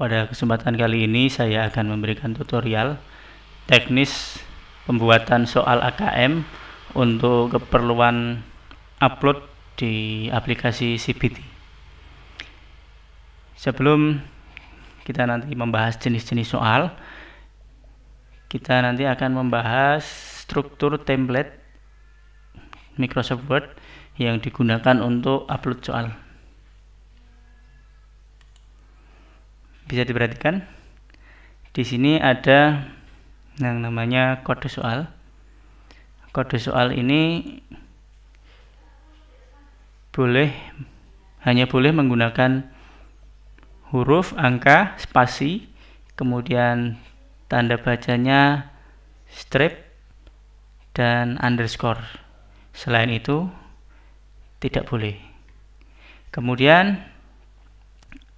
pada kesempatan kali ini saya akan memberikan tutorial teknis pembuatan soal AKM untuk keperluan upload di aplikasi CBT. Sebelum kita nanti membahas jenis-jenis soal, kita nanti akan membahas struktur template Microsoft Word yang digunakan untuk upload soal. bisa diperhatikan di sini ada yang namanya kode soal kode soal ini boleh hanya boleh menggunakan huruf, angka, spasi, kemudian tanda bacanya strip dan underscore. Selain itu tidak boleh. Kemudian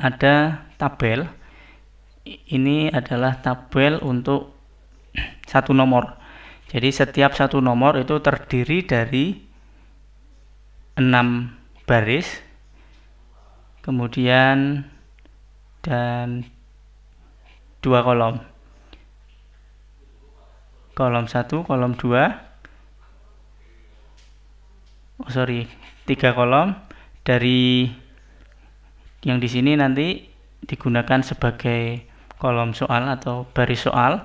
ada tabel ini adalah tabel untuk satu nomor jadi setiap satu nomor itu terdiri dari enam baris kemudian dan dua kolom kolom satu, kolom dua. oh sorry tiga kolom dari yang di sini nanti digunakan sebagai kolom soal atau baris soal.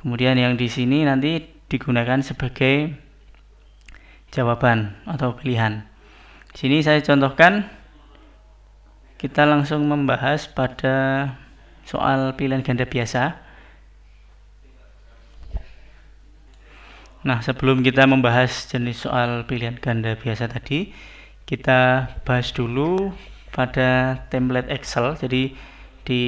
Kemudian yang di sini nanti digunakan sebagai jawaban atau pilihan. Di sini saya contohkan kita langsung membahas pada soal pilihan ganda biasa. Nah, sebelum kita membahas jenis soal pilihan ganda biasa tadi, kita bahas dulu pada template Excel jadi di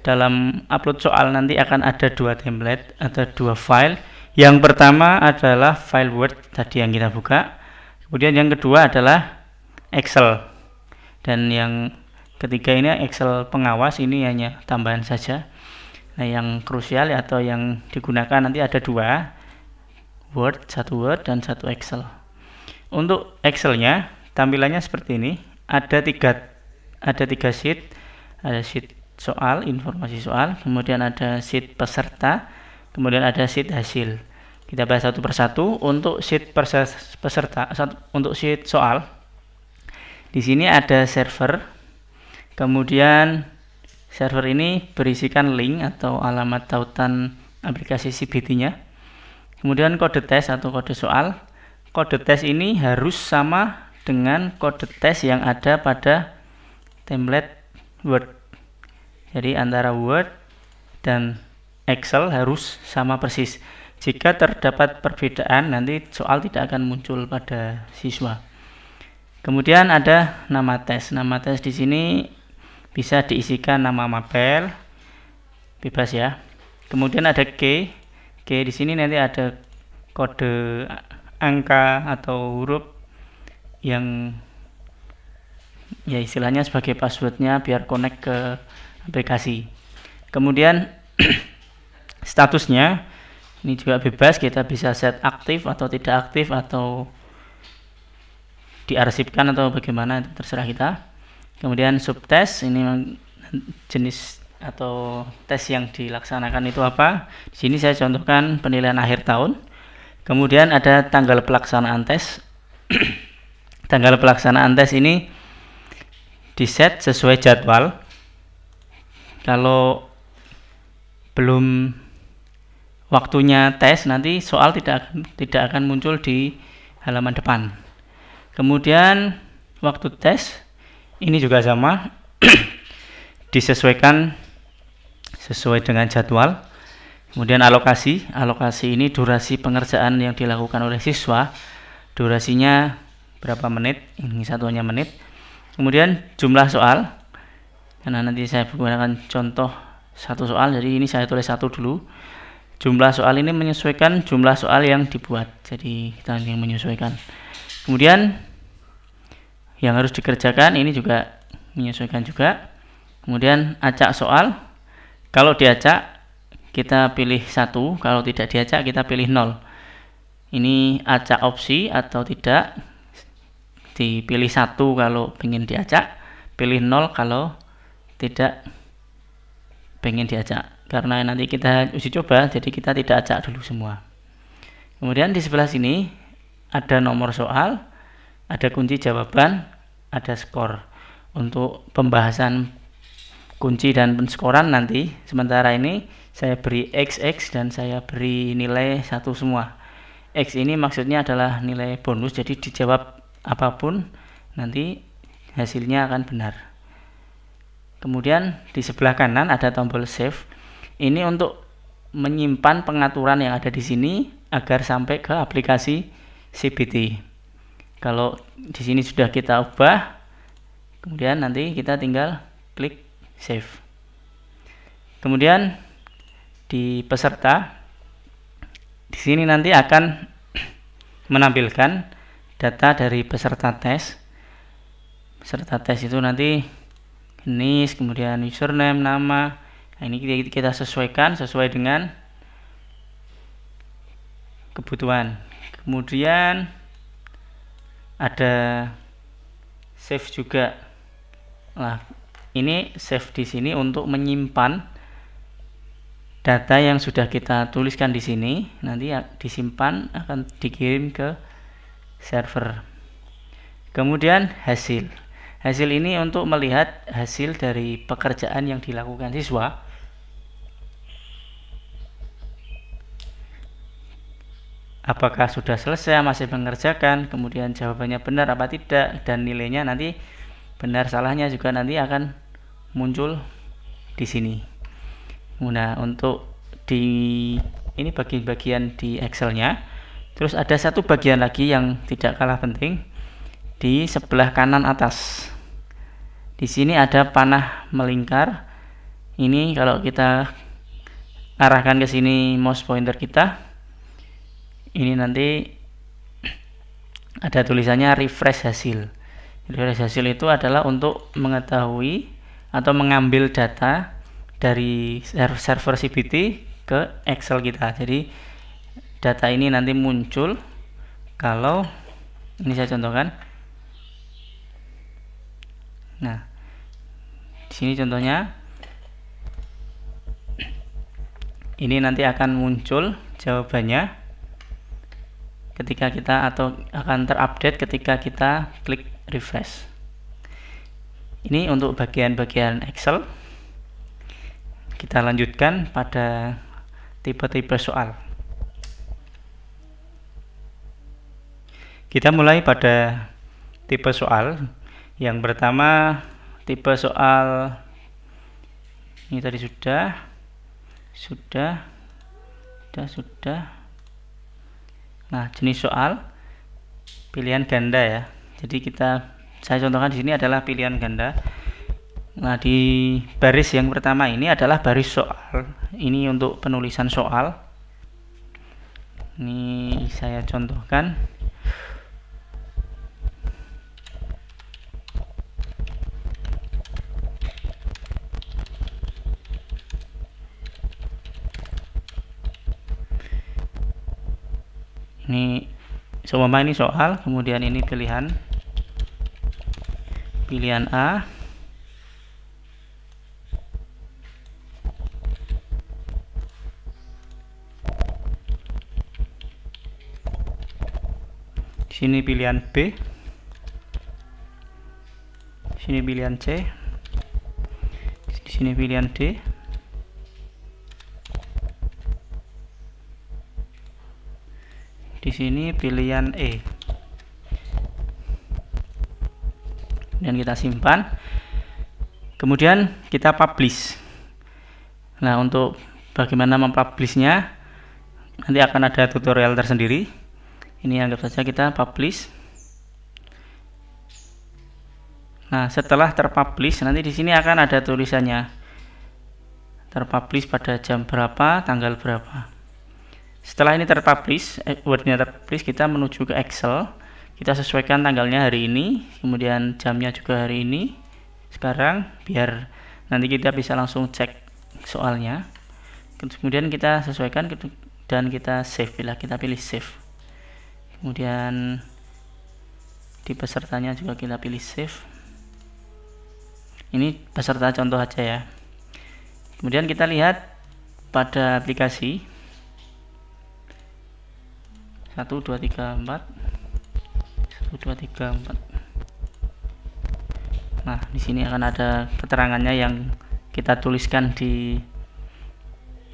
dalam upload soal nanti akan ada dua template atau dua file yang pertama adalah file Word tadi yang kita buka kemudian yang kedua adalah Excel dan yang ketiga ini Excel pengawas ini hanya tambahan saja nah yang krusial atau yang digunakan nanti ada dua Word, satu Word dan satu Excel untuk Excelnya tampilannya seperti ini ada tiga ada tiga sheet ada sheet soal informasi soal kemudian ada sheet peserta kemudian ada sheet hasil kita bahas satu persatu untuk sheet peserta untuk sheet soal di sini ada server kemudian server ini berisikan link atau alamat tautan aplikasi CBT nya kemudian kode tes atau kode soal kode tes ini harus sama dengan kode tes yang ada pada template Word. Jadi antara Word dan Excel harus sama persis. Jika terdapat perbedaan, nanti soal tidak akan muncul pada siswa. Kemudian ada nama tes. Nama tes di sini bisa diisikan nama mapel, bebas ya. Kemudian ada key. Key di sini nanti ada kode angka atau huruf yang ya istilahnya sebagai passwordnya biar connect ke aplikasi kemudian statusnya ini juga bebas kita bisa set aktif atau tidak aktif atau diarsipkan atau bagaimana terserah kita kemudian subtest ini jenis atau tes yang dilaksanakan itu apa di sini saya contohkan penilaian akhir tahun kemudian ada tanggal pelaksanaan tes tanggal pelaksanaan tes ini di set sesuai jadwal kalau belum waktunya tes nanti soal tidak tidak akan muncul di halaman depan kemudian waktu tes ini juga sama disesuaikan sesuai dengan jadwal kemudian alokasi alokasi ini durasi pengerjaan yang dilakukan oleh siswa durasinya berapa menit ini satunya menit kemudian jumlah soal karena nanti saya menggunakan contoh satu soal jadi ini saya tulis satu dulu jumlah soal ini menyesuaikan jumlah soal yang dibuat jadi kita yang menyesuaikan kemudian yang harus dikerjakan ini juga menyesuaikan juga kemudian acak soal kalau diacak kita pilih satu kalau tidak diacak kita pilih nol ini acak opsi atau tidak dipilih satu kalau ingin diajak pilih nol kalau tidak ingin diajak karena nanti kita uji coba jadi kita tidak ajak dulu semua kemudian di sebelah sini ada nomor soal ada kunci jawaban ada skor untuk pembahasan kunci dan penskoran nanti sementara ini saya beri XX dan saya beri nilai satu semua X ini maksudnya adalah nilai bonus jadi dijawab apapun nanti hasilnya akan benar kemudian di sebelah kanan ada tombol save ini untuk menyimpan pengaturan yang ada di sini agar sampai ke aplikasi CBT kalau di sini sudah kita ubah kemudian nanti kita tinggal klik save kemudian di peserta di sini nanti akan menampilkan data dari peserta tes peserta tes itu nanti jenis kemudian username nama nah, ini kita sesuaikan sesuai dengan kebutuhan kemudian ada save juga lah ini save di sini untuk menyimpan data yang sudah kita tuliskan di sini nanti disimpan akan dikirim ke server. Kemudian hasil. Hasil ini untuk melihat hasil dari pekerjaan yang dilakukan siswa. Apakah sudah selesai, masih mengerjakan, kemudian jawabannya benar apa tidak, dan nilainya nanti benar salahnya juga nanti akan muncul di sini. Nah, untuk di ini bagian-bagian di Excel-nya. Terus ada satu bagian lagi yang tidak kalah penting di sebelah kanan atas. Di sini ada panah melingkar. Ini kalau kita arahkan ke sini mouse pointer kita, ini nanti ada tulisannya refresh hasil. Refresh hasil itu adalah untuk mengetahui atau mengambil data dari server CBT ke Excel kita. Jadi data ini nanti muncul kalau ini saya contohkan nah di sini contohnya ini nanti akan muncul jawabannya ketika kita atau akan terupdate ketika kita klik refresh ini untuk bagian-bagian Excel kita lanjutkan pada tipe-tipe soal Kita mulai pada tipe soal. Yang pertama tipe soal ini tadi sudah sudah sudah sudah. Nah, jenis soal pilihan ganda ya. Jadi kita saya contohkan di sini adalah pilihan ganda. Nah, di baris yang pertama ini adalah baris soal. Ini untuk penulisan soal. Ini saya contohkan. ini seumpama ini soal kemudian ini pilihan pilihan A sini pilihan B sini pilihan C sini pilihan D sini pilihan E. Dan kita simpan. Kemudian kita publish. Nah, untuk bagaimana mempublishnya nanti akan ada tutorial tersendiri. Ini anggap saja kita publish. Nah, setelah terpublish nanti di sini akan ada tulisannya. Terpublish pada jam berapa, tanggal berapa. Setelah ini terpublish, eh, Wordnya terpublish, kita menuju ke Excel. Kita sesuaikan tanggalnya hari ini, kemudian jamnya juga hari ini. Sekarang biar nanti kita bisa langsung cek soalnya. Kemudian kita sesuaikan dan kita save bila kita pilih save. Kemudian di pesertanya juga kita pilih save. Ini peserta contoh aja ya. Kemudian kita lihat pada aplikasi satu dua tiga empat satu dua tiga empat nah di sini akan ada keterangannya yang kita tuliskan di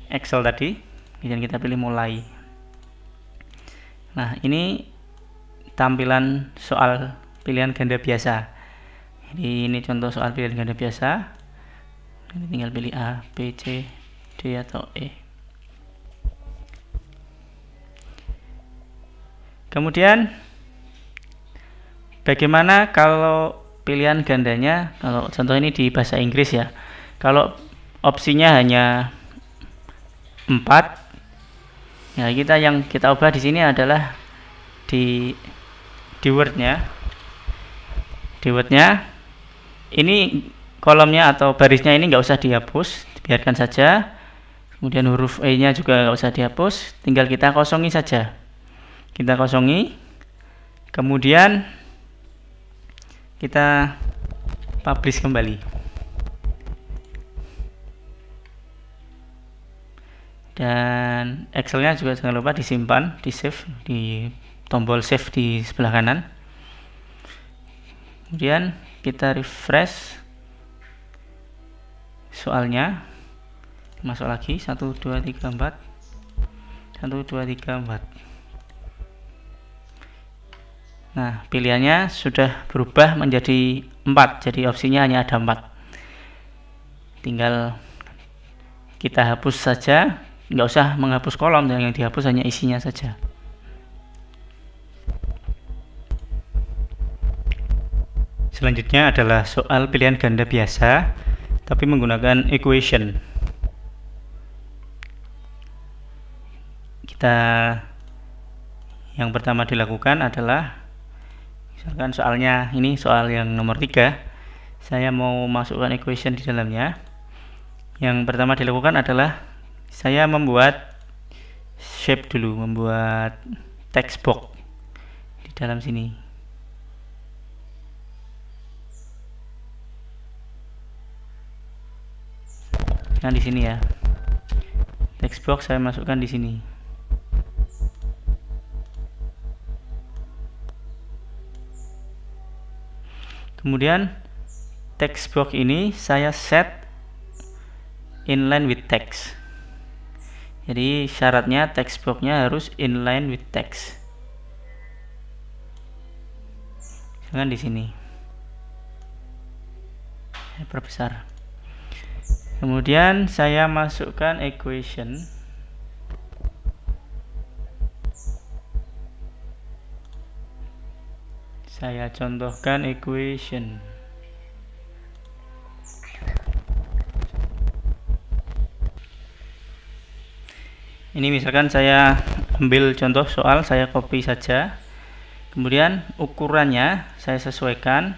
Excel tadi kemudian kita pilih mulai nah ini tampilan soal pilihan ganda biasa jadi ini contoh soal pilihan ganda biasa ini tinggal pilih A, B, C, D atau E Kemudian bagaimana kalau pilihan gandanya kalau contoh ini di bahasa Inggris ya. Kalau opsinya hanya 4 ya kita yang kita ubah di sini adalah di di word-nya. di word-nya ini kolomnya atau barisnya ini nggak usah dihapus biarkan saja kemudian huruf E nya juga nggak usah dihapus tinggal kita kosongi saja kita kosongi kemudian kita publish kembali dan Excelnya juga jangan lupa disimpan di save di tombol save di sebelah kanan kemudian kita refresh soalnya masuk lagi 1 2 3 4 1 2 3 4 Nah, pilihannya sudah berubah menjadi 4. Jadi opsinya hanya ada 4. Tinggal kita hapus saja, nggak usah menghapus kolom yang yang dihapus hanya isinya saja. Selanjutnya adalah soal pilihan ganda biasa tapi menggunakan equation. Kita yang pertama dilakukan adalah misalkan soalnya ini soal yang nomor 3 saya mau masukkan equation di dalamnya yang pertama dilakukan adalah saya membuat shape dulu membuat text box di dalam sini nah di sini ya text box saya masukkan di sini kemudian text box ini saya set inline with text jadi syaratnya text boxnya harus inline with text jangan di sini saya perbesar kemudian saya masukkan equation Saya contohkan equation. Ini misalkan saya ambil contoh soal, saya copy saja. Kemudian ukurannya saya sesuaikan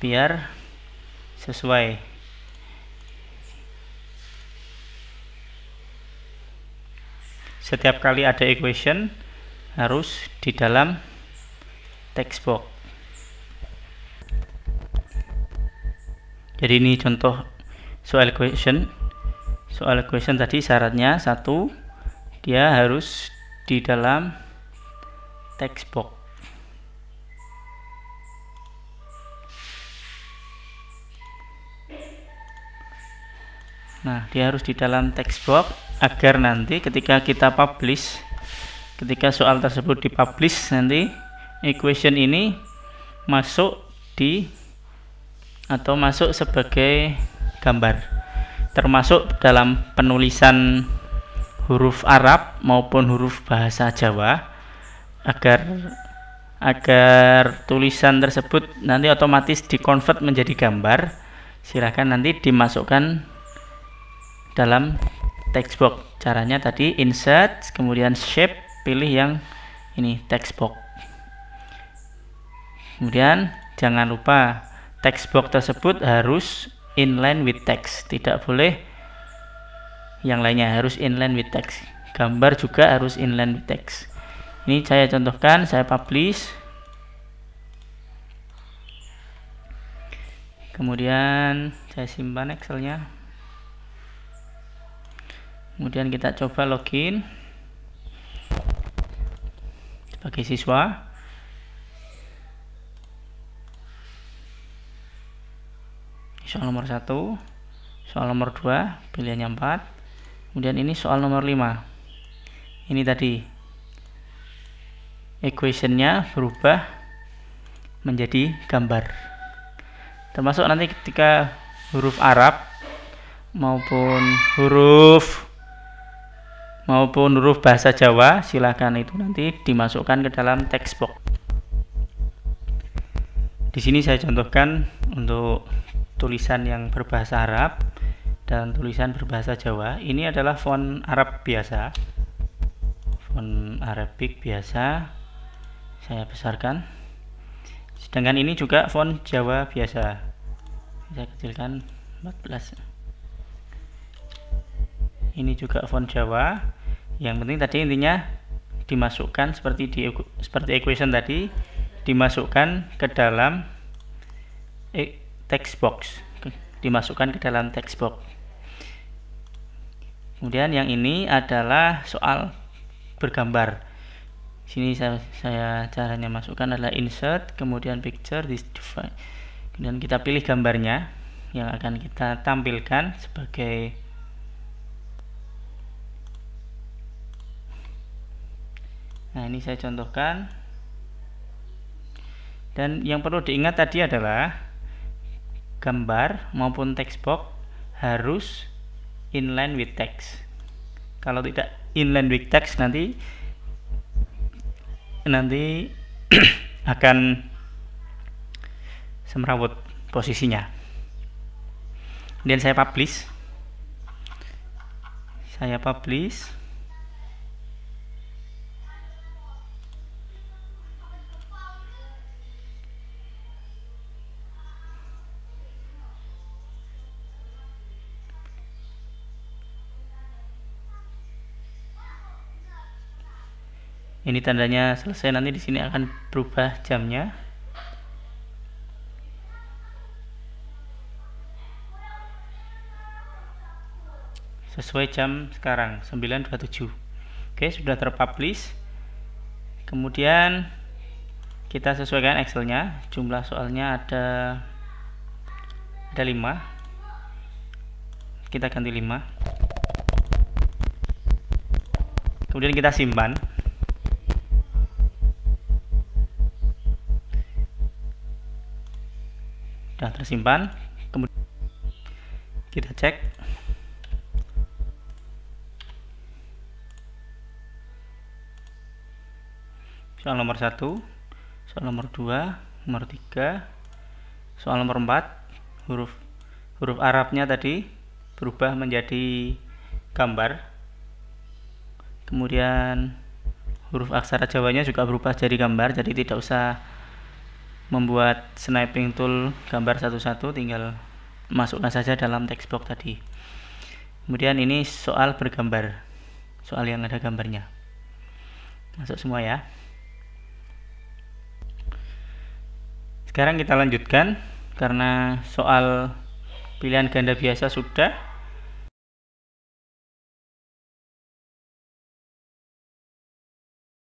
biar sesuai. Setiap kali ada equation harus di dalam text box jadi ini contoh soal question soal question tadi syaratnya satu dia harus di dalam text box nah dia harus di dalam text box agar nanti ketika kita publish ketika soal tersebut dipublish nanti equation ini masuk di atau masuk sebagai gambar termasuk dalam penulisan huruf Arab maupun huruf bahasa Jawa agar agar tulisan tersebut nanti otomatis dikonvert menjadi gambar silahkan nanti dimasukkan dalam textbox caranya tadi insert kemudian shape pilih yang ini textbox kemudian jangan lupa text box tersebut harus inline with text tidak boleh yang lainnya harus inline with text gambar juga harus inline with text ini saya contohkan saya publish kemudian saya simpan excelnya kemudian kita coba login sebagai siswa soal nomor 1 soal nomor 2 pilihannya 4 kemudian ini soal nomor 5 ini tadi equationnya berubah menjadi gambar termasuk nanti ketika huruf Arab maupun huruf maupun huruf bahasa Jawa silahkan itu nanti dimasukkan ke dalam textbox di sini saya contohkan untuk tulisan yang berbahasa Arab dan tulisan berbahasa Jawa. Ini adalah font Arab biasa. Font Arabic biasa. Saya besarkan. Sedangkan ini juga font Jawa biasa. Saya kecilkan 14. Ini juga font Jawa. Yang penting tadi intinya dimasukkan seperti di seperti equation tadi dimasukkan ke dalam e- text box dimasukkan ke dalam text box kemudian yang ini adalah soal bergambar sini saya, saya caranya masukkan adalah insert kemudian picture this device kemudian kita pilih gambarnya yang akan kita tampilkan sebagai nah ini saya contohkan dan yang perlu diingat tadi adalah gambar maupun text box harus inline with text kalau tidak inline with text nanti nanti akan semrawut posisinya dan saya publish saya publish ini tandanya selesai nanti di sini akan berubah jamnya sesuai jam sekarang 9.27 oke sudah terpublish kemudian kita sesuaikan Excelnya jumlah soalnya ada ada 5 kita ganti 5 kemudian kita simpan sudah tersimpan kemudian kita cek soal nomor 1 soal nomor 2 nomor 3 soal nomor 4 huruf huruf Arabnya tadi berubah menjadi gambar kemudian huruf aksara Jawanya juga berubah jadi gambar jadi tidak usah membuat sniping tool gambar satu-satu tinggal masukkan saja dalam text box tadi kemudian ini soal bergambar soal yang ada gambarnya masuk semua ya sekarang kita lanjutkan karena soal pilihan ganda biasa sudah